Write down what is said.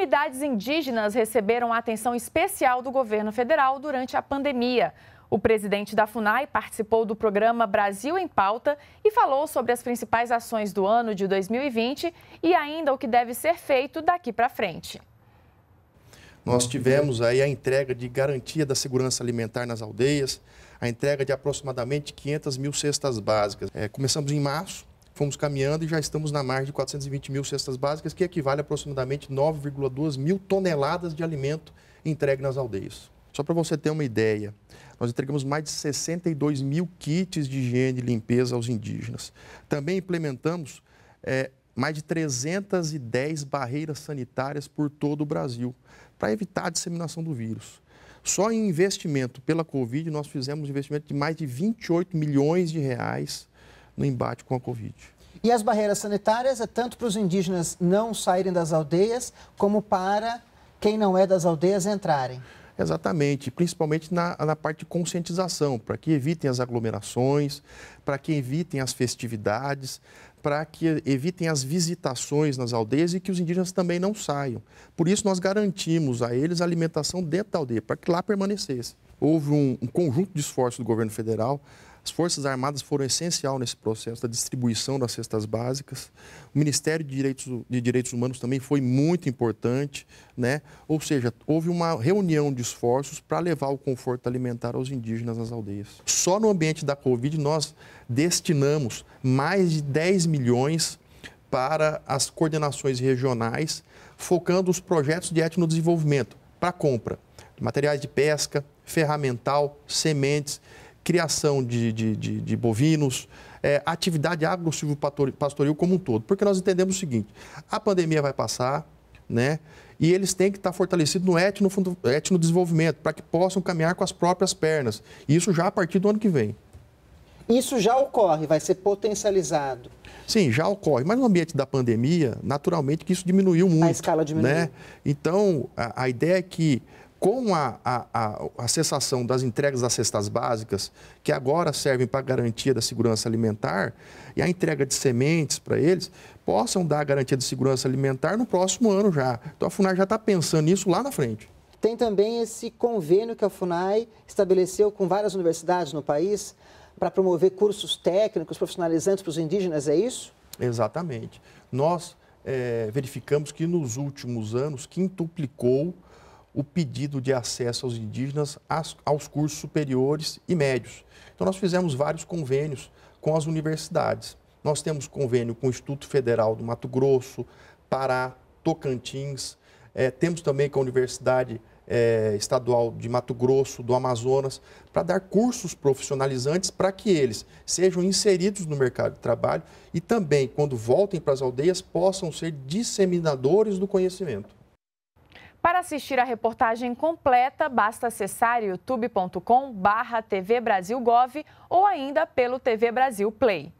comunidades indígenas receberam atenção especial do governo federal durante a pandemia. O presidente da FUNAI participou do programa Brasil em Pauta e falou sobre as principais ações do ano de 2020 e ainda o que deve ser feito daqui para frente. Nós tivemos aí a entrega de garantia da segurança alimentar nas aldeias, a entrega de aproximadamente 500 mil cestas básicas. É, começamos em março, fomos caminhando e já estamos na margem de 420 mil cestas básicas, que equivale a aproximadamente 9,2 mil toneladas de alimento entregue nas aldeias. Só para você ter uma ideia, nós entregamos mais de 62 mil kits de higiene e limpeza aos indígenas. Também implementamos é, mais de 310 barreiras sanitárias por todo o Brasil, para evitar a disseminação do vírus. Só em investimento pela Covid, nós fizemos investimento de mais de 28 milhões de reais no embate com a Covid. E as barreiras sanitárias é tanto para os indígenas não saírem das aldeias, como para quem não é das aldeias entrarem. Exatamente, principalmente na, na parte de conscientização, para que evitem as aglomerações, para que evitem as festividades, para que evitem as visitações nas aldeias e que os indígenas também não saiam. Por isso, nós garantimos a eles a alimentação dentro da aldeia, para que lá permanecesse. Houve um, um conjunto de esforços do governo federal, as Forças Armadas foram essencial nesse processo da distribuição das cestas básicas. O Ministério de Direitos, de Direitos Humanos também foi muito importante, né? Ou seja, houve uma reunião de esforços para levar o conforto alimentar aos indígenas nas aldeias. Só no ambiente da Covid nós destinamos mais de 10 milhões para as coordenações regionais, focando os projetos de etnodesenvolvimento para compra, materiais de pesca, ferramental, sementes criação de, de, de, de bovinos, é, atividade agro-silvopastoril como um todo. Porque nós entendemos o seguinte, a pandemia vai passar, né? E eles têm que estar fortalecidos no etno, desenvolvimento, para que possam caminhar com as próprias pernas. Isso já a partir do ano que vem. Isso já ocorre, vai ser potencializado. Sim, já ocorre. Mas no ambiente da pandemia, naturalmente que isso diminuiu muito. A escala diminuiu. Né? Então, a, a ideia é que com a, a, a, a, cessação das entregas das cestas básicas, que agora servem para garantia da segurança alimentar, e a entrega de sementes para eles, possam dar a garantia de segurança alimentar no próximo ano já. Então a FUNAI já está pensando nisso lá na frente. Tem também esse convênio que a FUNAI estabeleceu com várias universidades no país para promover cursos técnicos profissionalizantes para os indígenas, é isso? Exatamente. Nós é, verificamos que nos últimos anos quintuplicou o pedido de acesso aos indígenas aos cursos superiores e médios. Então, nós fizemos vários convênios com as universidades. Nós temos convênio com o Instituto Federal do Mato Grosso, Pará, Tocantins, é, temos também com a Universidade é, Estadual de Mato Grosso, do Amazonas, para dar cursos profissionalizantes para que eles sejam inseridos no mercado de trabalho e também, quando voltem para as aldeias, possam ser disseminadores do conhecimento. Para assistir a reportagem completa, basta acessar youtube.com/tvbrasilgov ou ainda pelo TV Brasil Play.